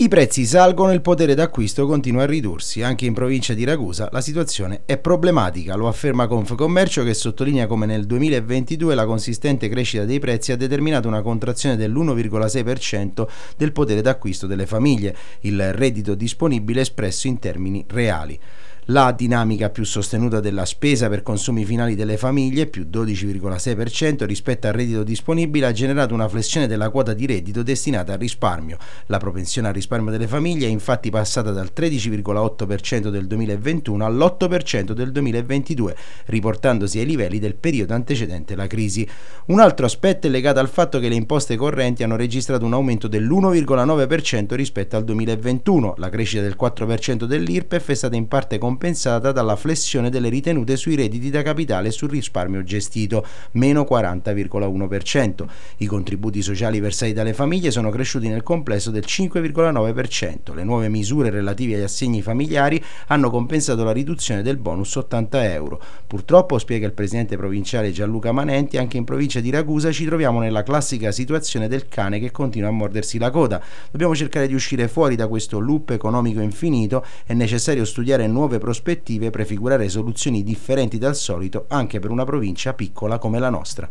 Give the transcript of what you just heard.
I prezzi salgono e il potere d'acquisto continua a ridursi. Anche in provincia di Ragusa la situazione è problematica, lo afferma Confcommercio che sottolinea come nel 2022 la consistente crescita dei prezzi ha determinato una contrazione dell'1,6% del potere d'acquisto delle famiglie, il reddito disponibile espresso in termini reali la dinamica più sostenuta della spesa per consumi finali delle famiglie, più 12,6% rispetto al reddito disponibile, ha generato una flessione della quota di reddito destinata al risparmio. La propensione al risparmio delle famiglie è infatti passata dal 13,8% del 2021 all'8% del 2022, riportandosi ai livelli del periodo antecedente la crisi. Un altro aspetto è legato al fatto che le imposte correnti hanno registrato un aumento dell'1,9% rispetto al 2021. La crescita del 4% dell'IRPEF è stata in parte compensata compensata dalla flessione delle ritenute sui redditi da capitale e sul risparmio gestito, meno 40,1%. I contributi sociali versati dalle famiglie sono cresciuti nel complesso del 5,9%. Le nuove misure relative agli assegni familiari hanno compensato la riduzione del bonus 80 euro. Purtroppo, spiega il presidente provinciale Gianluca Manenti, anche in provincia di Ragusa ci troviamo nella classica situazione del cane che continua a mordersi la coda. Dobbiamo cercare di uscire fuori da questo loop economico infinito, è necessario studiare nuove prospettive prospettive prefigurare soluzioni differenti dal solito anche per una provincia piccola come la nostra.